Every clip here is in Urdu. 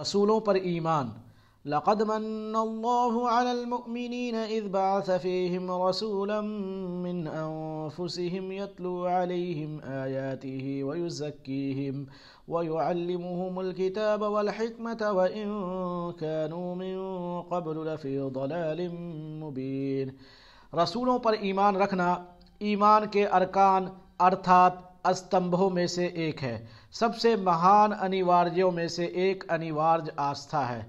رسولوں پر ایمان لقد من الله على المؤمنين إذ بعث فيهم رسولا من أنفسهم يتلو عليهم آياته ويزكيهم ويعلمهم الكتاب والحكمة وإن كانوا من قبل لفي ضلال مبين رسولوں پر ایمان رکھنا ایمان کے ارکان ارثات استمبھوں میں سے ایک ہے سب سے مہان انیواریوں میں سے ایک انیوارج آستھا ہے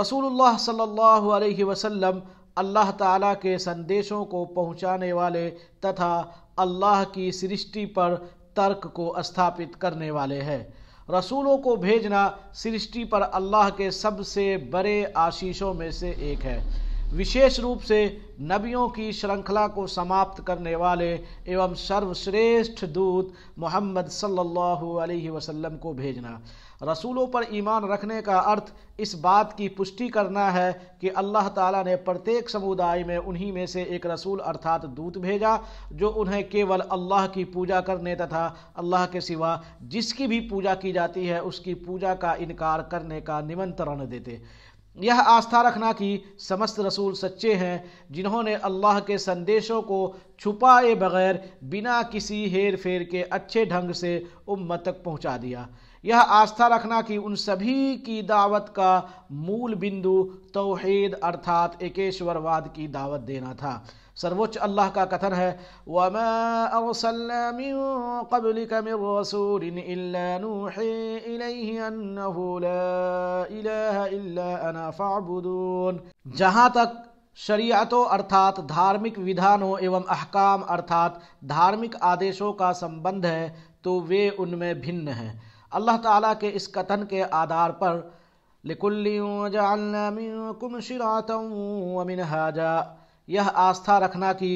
رسول اللہ صلی اللہ علیہ وسلم اللہ تعالیٰ کے سندیشوں کو پہنچانے والے تتھا اللہ کی سرشٹی پر ترک کو استھاپت کرنے والے ہیں رسولوں کو بھیجنا سرشٹی پر اللہ کے سب سے بڑے آشیشوں میں سے ایک ہے وشیش روپ سے نبیوں کی شرنکھلا کو سماپت کرنے والے سرو سروشریش دوت محمد صلی اللہ علیہ وسلم کو بھیجنا رسولوں پر ایمان رکھنے کا ارتھ اس بات کی پشٹی کرنا ہے کہ اللہ تعالیٰ نے پرتیک سمودائی میں انہی میں سے ایک رسول ارتھات دوت بھیجا جو انہیں کیول اللہ کی پوجا کرنے تتھا اللہ کے سوا جس کی بھی پوجا کی جاتی ہے اس کی پوجا کا انکار کرنے کا نمنترن دیتے یہ آستھا رکھنا کہ سمست رسول سچے ہیں جنہوں نے اللہ کے سندیشوں کو چھپائے بغیر بنا کسی ہیر پھیر کے اچھے ڈھنگ سے امت تک پہنچا دیا یہ آستھا رکھنا کہ ان سبھی کی دعوت کا مول بندو توحید ارثات اکیشورواد کی دعوت دینا تھا سروچ اللہ کا کتھن ہے وَمَا أَرْسَلْنَا مِن قَبْلِكَ مِن رَّسُولٍ إِلَّا نُوحِي إِلَيْهِ أَنَّهُ لَا إِلَهَ إِلَّا أَنَا فَعْبُدُونَ جہاں تک شریعتوں ارثات دھارمک ودھانوں ایوم احکام ارثات دھارمک آدیشوں کا سمبند ہے تو وہ ان میں بھن ہیں اللہ تعالیٰ کے اس قطن کے آدھار پر لِكُلِّ وَجَعَلْنَا مِنْكُمْ شِرَاتًا وَمِنْحَاجًا یہ آستھا رکھنا کی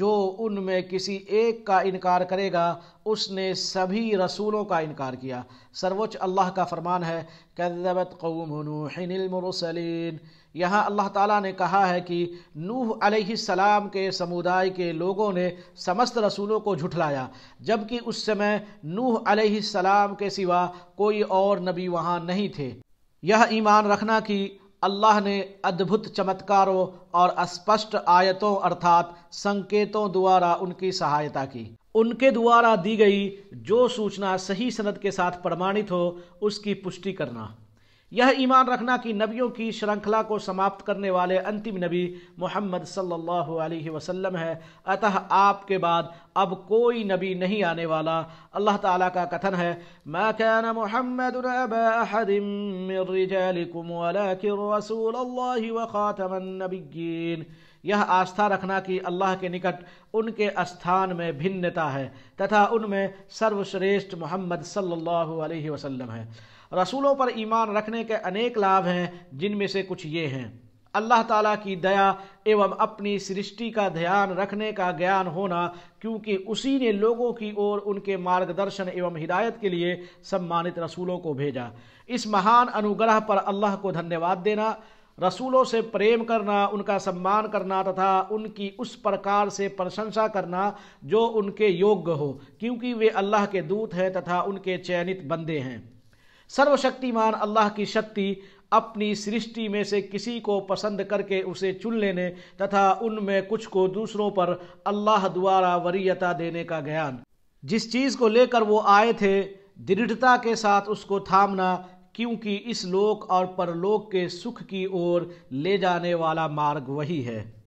جو ان میں کسی ایک کا انکار کرے گا اس نے سبھی رسولوں کا انکار کیا سروچ اللہ کا فرمان ہے قَذَّبَتْ قَوْمُ نُوحِنِ الْمُرْسَلِينَ یہاں اللہ تعالیٰ نے کہا ہے کہ نوح علیہ السلام کے کے لوگوں نے سمست رسولوں کو جھٹلایا جبکہ اس سمیں نوح علیہ السلام کے سوا کوئی اور نبی وہاں نہیں تھے یہ ایمان رکھنا کہ اللہ نے ادبھت چمتکاروں اور اسپشٹ آیتوں سنکیتوں دوارا ان کی سہایتا کی ان کے دوارا دی گئی جو سوچنا صحیح سند کے ساتھ پرمانت ہو اس کی پشٹی کرنا یہ ایمان رکھنا کہ نبیوں کی شرنکھلا کو سماپت کرنے والے انتم نبی محمد صلی اللہ علیہ وسلم ہے اتہ آپ کے بعد اب کوئی نبی نہیں آنے والا اللہ تعالیٰ کا کتھن ہے ما كان محمد ابا احد من رجالكم رسول وخاتم یہ آستھا رکھنا کہ اللہ کے نکٹ ان کے استھان میں بھنتا ہے تتھا ان میں سرو شریشت محمد صلی اللہ علیہ وسلم ہے رسولوں پر ایمان رکھنے کے انیک لابھ ہیں جن میں سے کچھ یہ ہیں اللہ تعالیٰ کی دیا ایوم اپنی سرشٹی کا دھیان رکھنے کا گیان ہونا کیونکہ اسی نے لوگوں کی اور ان کے درشن ایوم ہدایت کے لیے سمانت رسولوں کو بھیجا اس مہان انوگرہ پر اللہ کو دھنیہ واد دینا رسولوں سے پریم کرنا ان کا سمان کرنا تتھا ان کی اس پرکار سے پرشنسا کرنا جو ان کے یوگ ہو کیونکہ وہ اللہ کے دوت ہیں تتھا ان کے چینت بندے ہیں مان اللہ کی شکتی اپنی میں سے کسی کو پسند کر کے اسے چن لینے تتھا ان میں کچھ کو دوسروں پر اللہ دوارا وریتا دینے کا گیان جس چیز کو لے کر وہ آئے تھے دردتا کے ساتھ اس کو تھامنا کیونکہ اس لوک اور پرلوک کے سکھ کی اور لے جانے والا مارگ وہی ہے